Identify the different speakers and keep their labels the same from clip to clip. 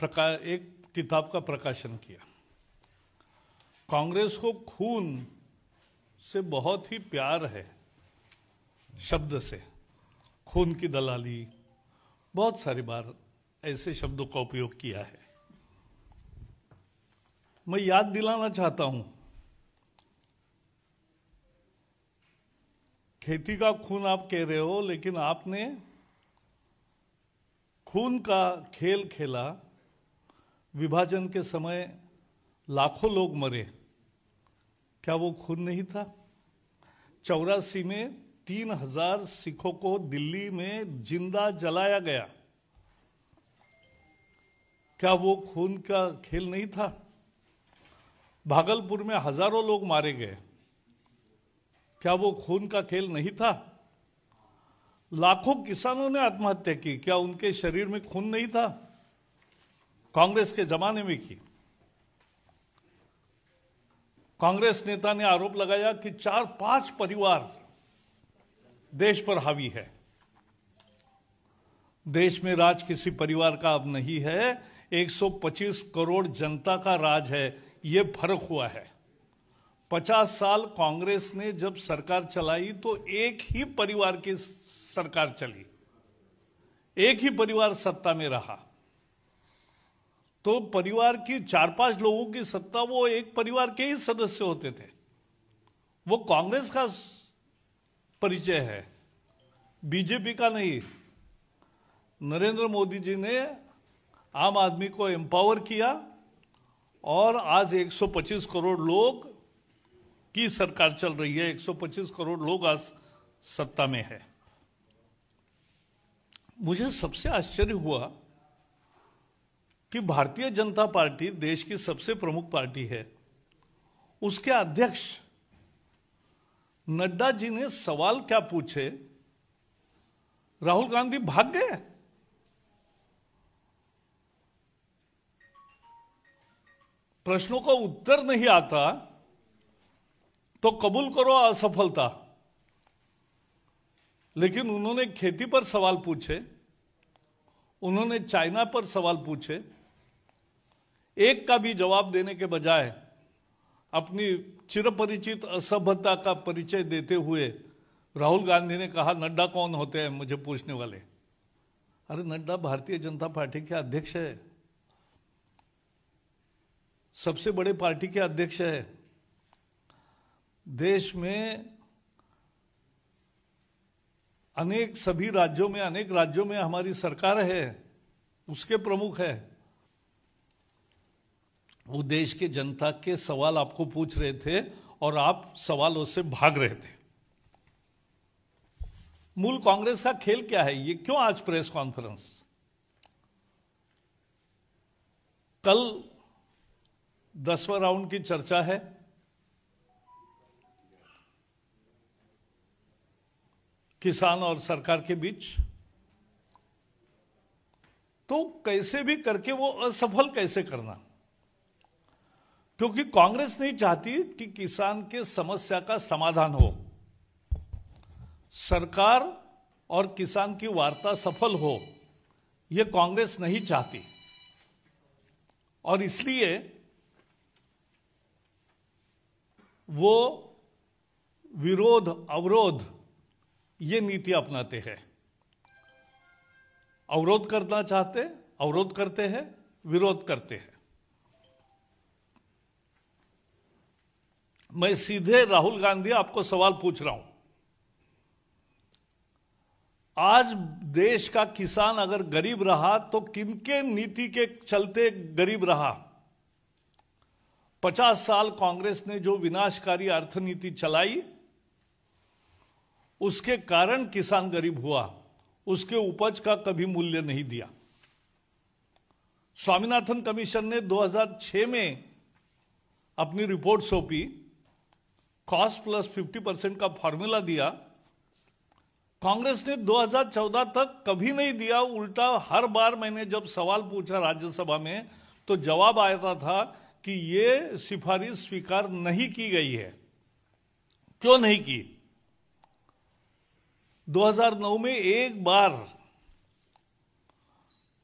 Speaker 1: प्रकाश एक किताब का प्रकाशन किया कांग्रेस को खून से बहुत ही प्यार है शब्द से खून की दलाली बहुत सारी बार ऐसे शब्दों का उपयोग किया है मैं याद दिलाना चाहता हूं खेती का खून आप कह रहे हो लेकिन आपने खून का खेल खेला विभाजन के समय लाखों लोग मरे क्या वो खून नहीं था चौरासी में तीन हजार सिखों को दिल्ली में जिंदा जलाया गया क्या वो खून का खेल नहीं था भागलपुर में हजारों लोग मारे गए क्या वो खून का खेल नहीं था लाखों किसानों ने आत्महत्या की क्या उनके शरीर में खून नहीं था कांग्रेस के जमाने में की कांग्रेस नेता ने आरोप लगाया कि चार पांच परिवार देश पर हावी है देश में राज किसी परिवार का अब नहीं है 125 करोड़ जनता का राज है यह फर्क हुआ है 50 साल कांग्रेस ने जब सरकार चलाई तो एक ही परिवार की सरकार चली एक ही परिवार सत्ता में रहा तो परिवार की चार पांच लोगों की सत्ता वो एक परिवार के ही सदस्य होते थे वो कांग्रेस का परिचय है बीजेपी का नहीं नरेंद्र मोदी जी ने आम आदमी को एम्पावर किया और आज 125 करोड़ लोग की सरकार चल रही है 125 करोड़ लोग आज सत्ता में है मुझे सबसे आश्चर्य हुआ कि भारतीय जनता पार्टी देश की सबसे प्रमुख पार्टी है उसके अध्यक्ष नड्डा जी ने सवाल क्या पूछे राहुल गांधी भाग गए प्रश्नों का उत्तर नहीं आता तो कबूल करो असफलता लेकिन उन्होंने खेती पर सवाल पूछे उन्होंने चाइना पर सवाल पूछे एक का भी जवाब देने के बजाय अपनी चिरपरिचित असभ्यता का परिचय देते हुए राहुल गांधी ने कहा नड्डा कौन होते हैं मुझे पूछने वाले अरे नड्डा भारतीय जनता पार्टी के अध्यक्ष है सबसे बड़े पार्टी के अध्यक्ष है देश में अनेक सभी राज्यों में अनेक राज्यों में हमारी सरकार है उसके प्रमुख है वो देश के जनता के सवाल आपको पूछ रहे थे और आप सवालों से भाग रहे थे मूल कांग्रेस का खेल क्या है ये क्यों आज प्रेस कॉन्फ्रेंस कल दसवा राउंड की चर्चा है किसान और सरकार के बीच तो कैसे भी करके वो असफल कैसे करना क्योंकि कांग्रेस नहीं चाहती कि किसान के समस्या का समाधान हो सरकार और किसान की वार्ता सफल हो यह कांग्रेस नहीं चाहती और इसलिए वो विरोध अवरोध ये नीति अपनाते हैं अवरोध करना चाहते अवरोध करते हैं विरोध करते हैं मैं सीधे राहुल गांधी आपको सवाल पूछ रहा हूं आज देश का किसान अगर गरीब रहा तो किनके नीति के चलते गरीब रहा पचास साल कांग्रेस ने जो विनाशकारी अर्थनीति चलाई उसके कारण किसान गरीब हुआ उसके उपज का कभी मूल्य नहीं दिया स्वामीनाथन कमीशन ने 2006 में अपनी रिपोर्ट सौंपी कॉस्ट प्लस 50 परसेंट का फॉर्मूला दिया कांग्रेस ने 2014 तक कभी नहीं दिया उल्टा हर बार मैंने जब सवाल पूछा राज्यसभा में तो जवाब आया था कि ये सिफारिश स्वीकार नहीं की गई है क्यों नहीं की 2009 में एक बार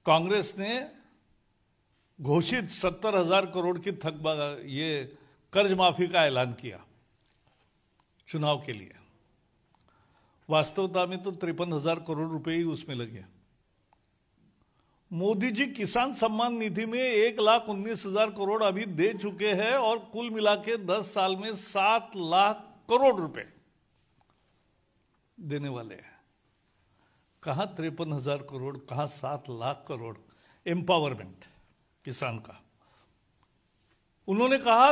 Speaker 1: कांग्रेस ने घोषित सत्तर हजार करोड़ की थक ये कर्ज माफी का ऐलान किया चुनाव के लिए वास्तवता में तो तिरपन हजार करोड़ रुपए ही उसमें लगे मोदी जी किसान सम्मान निधि में एक लाख उन्नीस हजार करोड़ अभी दे चुके हैं और कुल मिला के दस साल में सात लाख करोड़ रुपए देने वाले हैं कहा तिरपन हजार करोड़ कहा सात लाख करोड़ एम्पावरमेंट किसान का उन्होंने कहा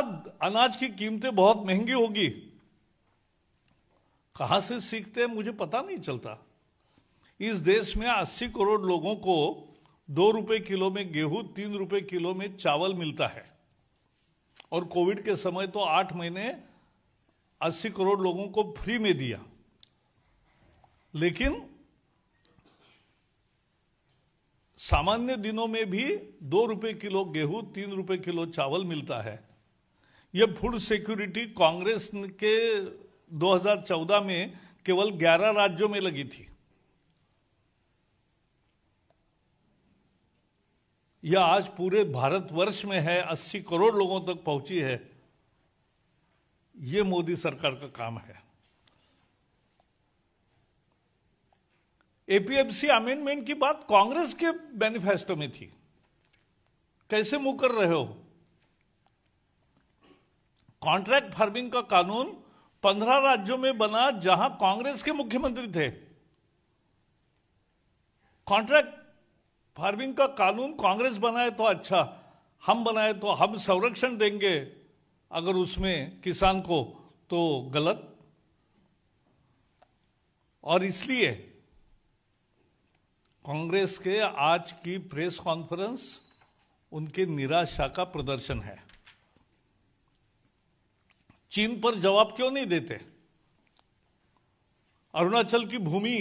Speaker 1: अनाज की कीमतें बहुत महंगी होगी कहाँ से सीखते हैं मुझे पता नहीं चलता इस देश में 80 करोड़ लोगों को दो रुपए किलो में गेहूं तीन रुपए किलो में चावल मिलता है और कोविड के समय तो आठ महीने 80 करोड़ लोगों को फ्री में दिया लेकिन सामान्य दिनों में भी दो रुपए किलो गेहूं तीन रुपए किलो चावल मिलता है यह फूड सिक्योरिटी कांग्रेस के 2014 में केवल 11 राज्यों में लगी थी यह आज पूरे भारतवर्ष में है 80 करोड़ लोगों तक पहुंची है यह मोदी सरकार का काम है एपीएफसी अमेंडमेंट की बात कांग्रेस के मैनिफेस्टो में थी कैसे मुकर रहे हो कॉन्ट्रैक्ट फार्मिंग का कानून पंद्रह राज्यों में बना जहां कांग्रेस के मुख्यमंत्री थे कॉन्ट्रैक्ट फार्मिंग का कानून कांग्रेस बनाए तो अच्छा हम बनाए तो हम संरक्षण देंगे अगर उसमें किसान को तो गलत और इसलिए कांग्रेस के आज की प्रेस कॉन्फ्रेंस उनके निराशा का प्रदर्शन है चीन पर जवाब क्यों नहीं देते अरुणाचल की भूमि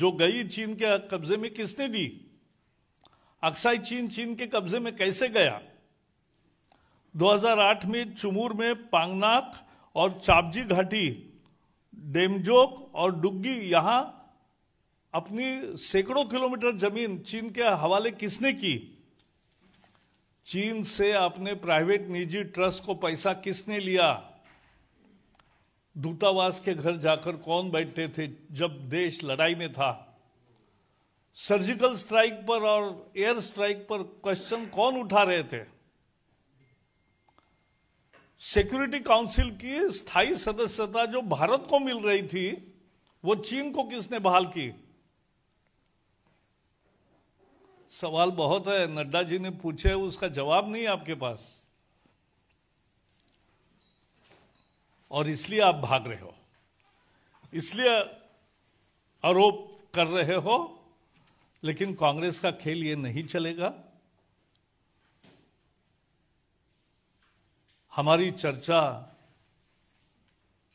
Speaker 1: जो गई चीन के कब्जे में किसने दी अक्साई चीन चीन के कब्जे में कैसे गया 2008 में चुमूर में पांगनाक और चापजी घाटी डेमजोक और डुग्गी यहां अपनी सैकड़ों किलोमीटर जमीन चीन के हवाले किसने की चीन से अपने प्राइवेट निजी ट्रस्ट को पैसा किसने लिया दूतावास के घर जाकर कौन बैठे थे जब देश लड़ाई में था सर्जिकल स्ट्राइक पर और एयर स्ट्राइक पर क्वेश्चन कौन उठा रहे थे सिक्योरिटी काउंसिल की स्थायी सदस्यता जो भारत को मिल रही थी वो चीन को किसने बहाल की सवाल बहुत है नड्डा जी ने पूछे उसका जवाब नहीं आपके पास और इसलिए आप भाग रहे हो इसलिए आरोप कर रहे हो लेकिन कांग्रेस का खेल ये नहीं चलेगा हमारी चर्चा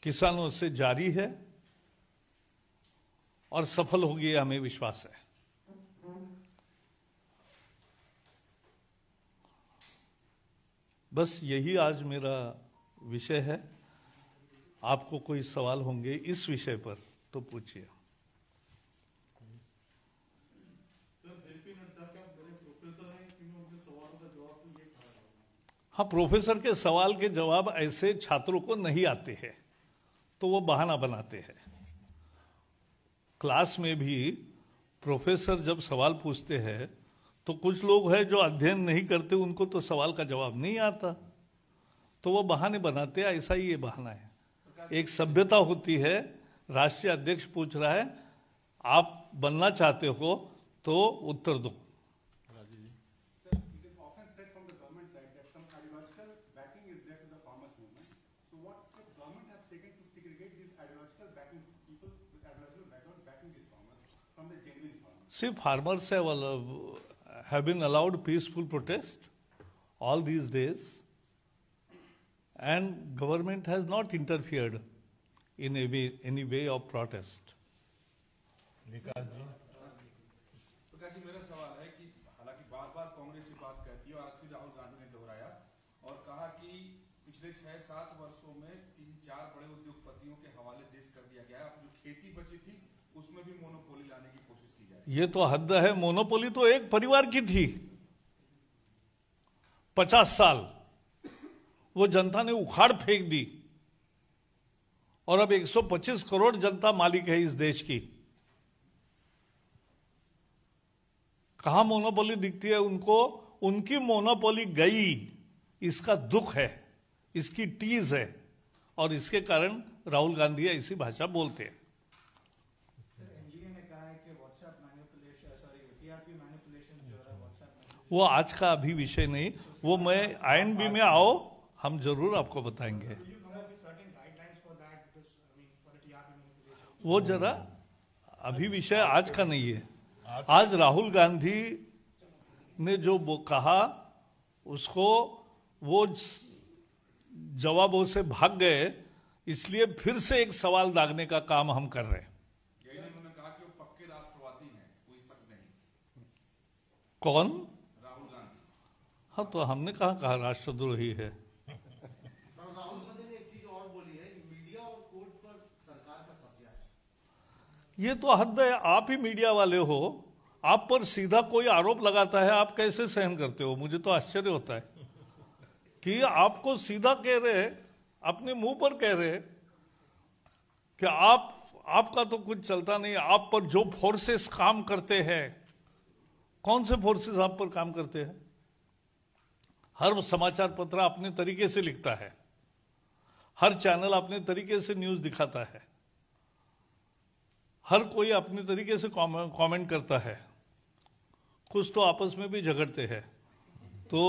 Speaker 1: किसानों से जारी है और सफल होगी हमें विश्वास है बस यही आज मेरा विषय है आपको कोई सवाल होंगे इस विषय पर तो पूछिए हाँ प्रोफेसर के सवाल के जवाब ऐसे छात्रों को नहीं आते हैं तो वो बहाना बनाते हैं क्लास में भी प्रोफेसर जब सवाल पूछते हैं तो कुछ लोग हैं जो अध्ययन नहीं करते उनको तो सवाल का जवाब नहीं आता तो वो बहाने बनाते ऐसा ही ये बहाना है एक सभ्यता होती है राष्ट्रीय अध्यक्ष पूछ रहा है आप बनना चाहते हो तो उत्तर दो see farmers have been allowed peaceful protest all these days and government has not interfered in a way, any way of protest. Vikas ji Prakash तो जी मेरा सवाल है कि हालांकि बार बार कांग्रेस ये बात कहती है और आज फिर राहुल गांधी ने दोहराया और कहा कि पिछले छह सात वर्षों में तीन चार बड़े उद्योगपतियों के हवाले देश कर दिया गया अब जो खेती बची थी उसमें भी मोनोपोली लाने की कोशिश की जा रही ये तो हद है मोनोपोली तो एक परिवार की थी पचास साल वो जनता ने उखाड़ फेंक दी और अब 125 करोड़ जनता मालिक है इस देश की कहा मोनोपोली दिखती है उनको उनकी मोनोपोली गई इसका दुख है इसकी टीज है और इसके कारण राहुल गांधी ऐसी भाषा बोलते हैं वो आज का अभी विषय नहीं वो मैं आईएनबी में आओ हम जरूर आपको बताएंगे वो जरा अभी विषय आज का नहीं है आज राहुल गांधी ने जो वो कहा उसको वो जवाबों से भाग गए इसलिए फिर से एक सवाल दागने का काम हम कर रहे हैं कौन राहुल गांधी हाँ तो हमने कहा कहा राष्ट्रद्रोही है ये तो हद है आप ही मीडिया वाले हो आप पर सीधा कोई आरोप लगाता है आप कैसे सहन करते हो मुझे तो आश्चर्य होता है कि आपको सीधा कह रहे अपने मुंह पर कह रहे कि आप आपका तो कुछ चलता नहीं आप पर जो फोर्सेस काम करते हैं कौन से फोर्सेस आप पर काम करते हैं हर समाचार पत्र अपने तरीके से लिखता है हर चैनल अपने तरीके से न्यूज दिखाता है हर कोई अपने तरीके से कमेंट करता है कुछ तो आपस में भी झगड़ते हैं तो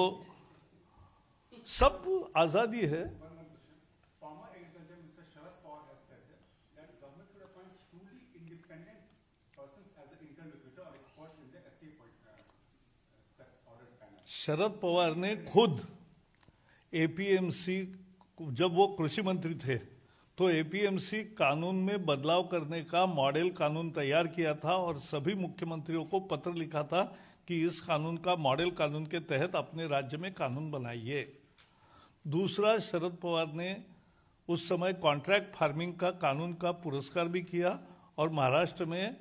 Speaker 1: सब आजादी है शरद पवार ने खुद एपीएमसी जब वो कृषि मंत्री थे तो एपीएमसी कानून में बदलाव करने का मॉडल कानून तैयार किया था और सभी मुख्यमंत्रियों को पत्र लिखा था कि इस कानून का मॉडल कानून के तहत अपने राज्य में कानून बनाइए दूसरा शरद पवार ने उस समय कॉन्ट्रैक्ट फार्मिंग का कानून का पुरस्कार भी किया और महाराष्ट्र में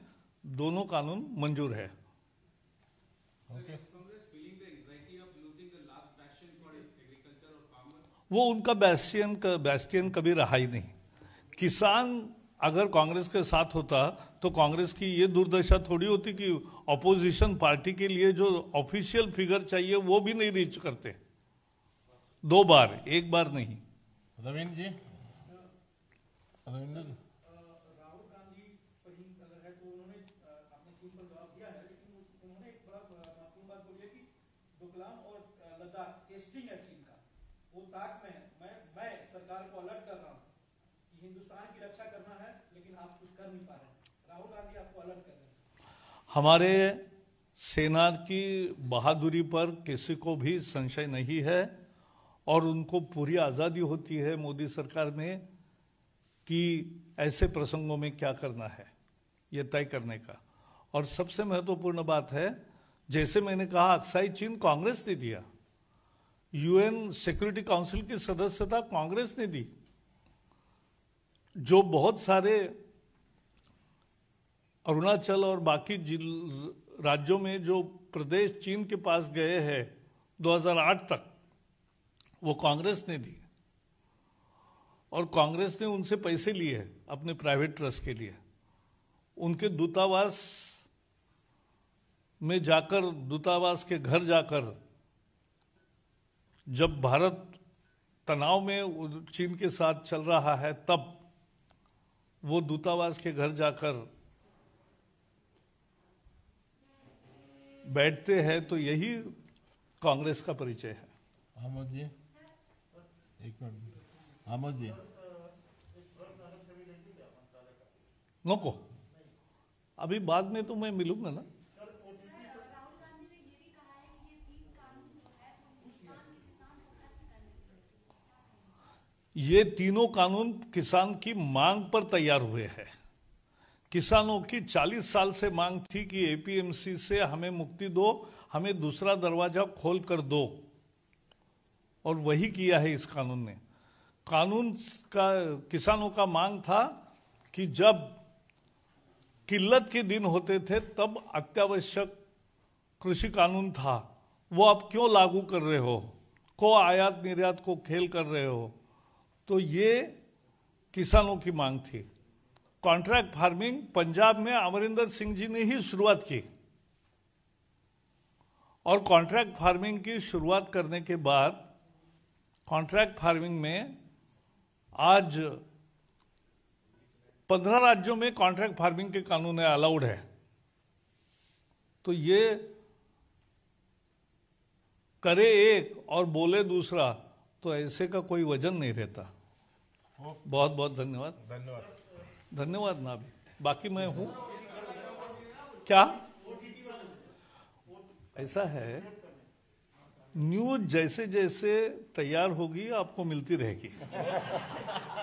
Speaker 1: दोनों कानून मंजूर है okay. वो उनका बैस्टियन बैस्टियन कभी रहा ही नहीं किसान अगर कांग्रेस के साथ होता तो कांग्रेस की ये दुर्दशा थोड़ी होती कि ऑपोजिशन पार्टी के लिए जो ऑफिशियल फिगर चाहिए वो भी नहीं रीच करते दो बार एक बार नहीं रविंद्र जी रविंद्र जी अलर्ट कर रहा हूँ कि हिंदुस्तान की रक्षा करना है लेकिन आप कुछ कर नहीं पा रहे राहुल गांधी आपको अलर्ट कर रहे हैं हमारे सेना की बहादुरी पर किसी को भी संशय नहीं है और उनको पूरी आज़ादी होती है मोदी सरकार में कि ऐसे प्रसंगों में क्या करना है ये तय करने का और सबसे महत्वपूर्ण बात है जैसे मैंने कहा अक्साई चीन कांग्रेस ने दिया यूएन सिक्योरिटी काउंसिल की सदस्यता कांग्रेस ने दी जो बहुत सारे अरुणाचल और बाकी जिल राज्यों में जो प्रदेश चीन के पास गए हैं 2008 तक वो कांग्रेस ने दी और कांग्रेस ने उनसे पैसे लिए अपने प्राइवेट ट्रस्ट के लिए उनके दूतावास में जाकर दूतावास के घर जाकर जब भारत तनाव में चीन के साथ चल रहा है तब वो दूतावास के घर जाकर बैठते हैं तो यही कांग्रेस का परिचय है अहमद जी एक मिनट आमोद जी को अभी बाद में तो मैं मिलूंगा ना ये तीनों कानून किसान की मांग पर तैयार हुए हैं किसानों की 40 साल से मांग थी कि एपीएमसी से हमें मुक्ति दो हमें दूसरा दरवाजा खोल कर दो और वही किया है इस कानून ने कानून का किसानों का मांग था कि जब किल्लत के दिन होते थे तब अत्यावश्यक कृषि कानून था वो आप क्यों लागू कर रहे हो को आयात निर्यात को खेल कर रहे हो तो ये किसानों की मांग थी कॉन्ट्रैक्ट फार्मिंग पंजाब में अमरिंदर सिंह जी ने ही शुरुआत की और कॉन्ट्रैक्ट फार्मिंग की शुरुआत करने के बाद कॉन्ट्रैक्ट फार्मिंग में आज पंद्रह राज्यों में कॉन्ट्रैक्ट फार्मिंग के कानून अलाउड है तो ये करे एक और बोले दूसरा तो ऐसे का कोई वजन नहीं रहता बहुत बहुत धन्यवाद धन्यवाद धन्यवाद ना भी बाकी मैं हूँ क्या ऐसा है न्यूज जैसे जैसे तैयार होगी आपको मिलती रहेगी